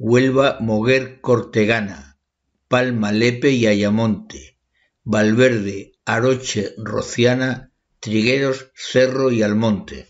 Huelva, Moguer, Cortegana, Palma, Lepe y Ayamonte, Valverde, Aroche, Rociana, Trigueros, Cerro y Almonte.